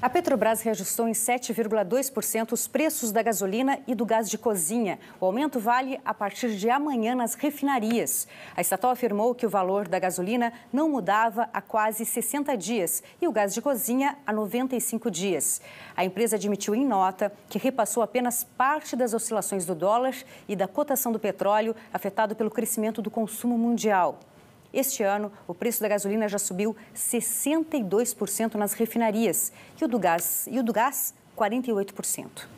A Petrobras reajustou em 7,2% os preços da gasolina e do gás de cozinha. O aumento vale a partir de amanhã nas refinarias. A estatal afirmou que o valor da gasolina não mudava há quase 60 dias e o gás de cozinha há 95 dias. A empresa admitiu em nota que repassou apenas parte das oscilações do dólar e da cotação do petróleo, afetado pelo crescimento do consumo mundial. Este ano, o preço da gasolina já subiu 62% nas refinarias e o do gás, e o do gás 48%.